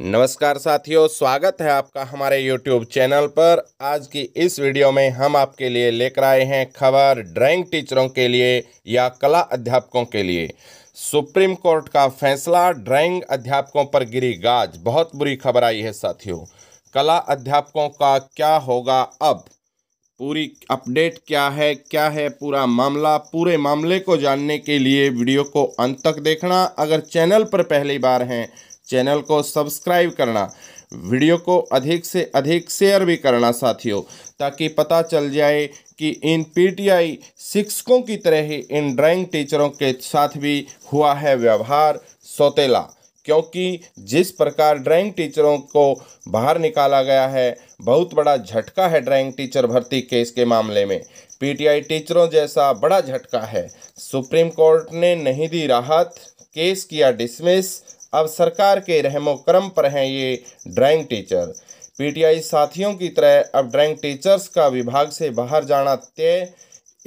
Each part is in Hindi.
नमस्कार साथियों स्वागत है आपका हमारे यूट्यूब चैनल पर आज की इस वीडियो में हम आपके लिए लेकर आए हैं खबर ड्राइंग टीचरों के लिए या कला अध्यापकों के लिए सुप्रीम कोर्ट का फैसला ड्राइंग अध्यापकों पर गिरी गाज बहुत बुरी खबर आई है साथियों कला अध्यापकों का क्या होगा अब पूरी अपडेट क्या है क्या है पूरा मामला पूरे मामले को जानने के लिए वीडियो को अंत तक देखना अगर चैनल पर पहली बार हैं चैनल को सब्सक्राइब करना वीडियो को अधिक से अधिक शेयर भी करना साथियों ताकि पता चल जाए कि इन पीटीआई शिक्षकों की तरह ही इन ड्राइंग टीचरों के साथ भी हुआ है व्यवहार सौतेला क्योंकि जिस प्रकार ड्राइंग टीचरों को बाहर निकाला गया है बहुत बड़ा झटका है ड्राइंग टीचर भर्ती केस के मामले में पीटीआई टीचरों जैसा बड़ा झटका है सुप्रीम कोर्ट ने नहीं दी राहत केस किया डिसमिस अब सरकार के रहमो क्रम पर हैं ये ड्राइंग टीचर पीटीआई साथियों की तरह अब ड्राइंग टीचर्स का विभाग से बाहर जाना तय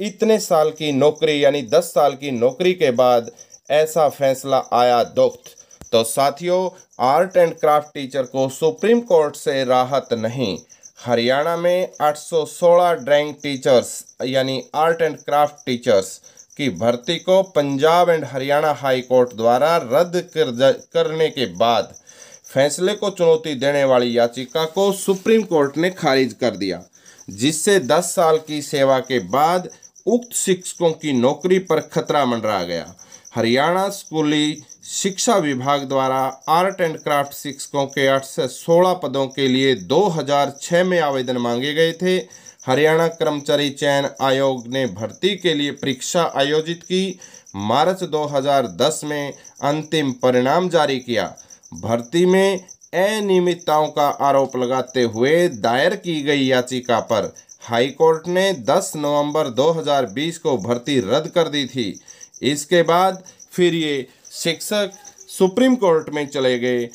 इतने साल की नौकरी यानी दस साल की नौकरी के बाद ऐसा फैसला आया दोख्त तो साथियों आर्ट एंड क्राफ्ट टीचर को सुप्रीम कोर्ट से राहत नहीं हरियाणा में 816 ड्राइंग टीचर्स यानी आर्ट एंड क्राफ्ट टीचर्स कि भर्ती को Punjab and Haryana high court द्वारा रद्द कर करने के बाद फैसले को चुनौती देने वाली याचिका को सुप्रीम कोर्ट ने खारिज कर दिया जिससे 10 साल की सेवा के बाद उक्त शिक्षकों की नौकरी पर खतरा मंडरा गया हरियाणा स्कूली शिक्षा विभाग द्वारा आर्ट एंड क्राफ्ट शिक्षकों के आठ से सोलह पदों के लिए 2006 में आवेदन मांगे गए थे हरियाणा कर्मचारी चयन आयोग ने भर्ती के लिए परीक्षा आयोजित की मार्च 2010 में अंतिम परिणाम जारी किया भर्ती में अनियमितताओं का आरोप लगाते हुए दायर की गई याचिका पर हाईकोर्ट ने 10 नवंबर 2020 को भर्ती रद्द कर दी थी इसके बाद फिर ये शिक्षक सुप्रीम कोर्ट में चले गए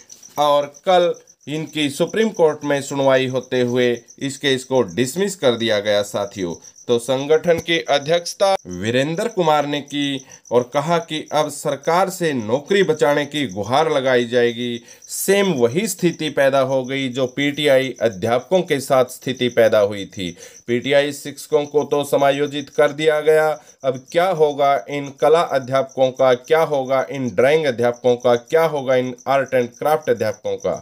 और कल इनकी सुप्रीम कोर्ट में सुनवाई होते हुए इस केस को डिसमिस कर दिया गया साथियों तो संगठन के अध्यक्षता वीरेंद्र कुमार ने की और कहा कि अब सरकार से नौकरी बचाने की गुहार लगाई जाएगी सेम वही स्थिति पैदा हो गई जो पीटीआई अध्यापकों के साथ स्थिति पैदा हुई थी पीटीआई शिक्षकों को तो समायोजित कर दिया गया अब क्या होगा इन कला अध्यापकों का क्या होगा इन ड्राइंग अध्यापकों का क्या होगा इन आर्ट एंड क्राफ्ट अध्यापकों का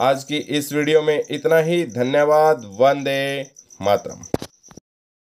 आज की इस वीडियो में इतना ही धन्यवाद वंदे मातरम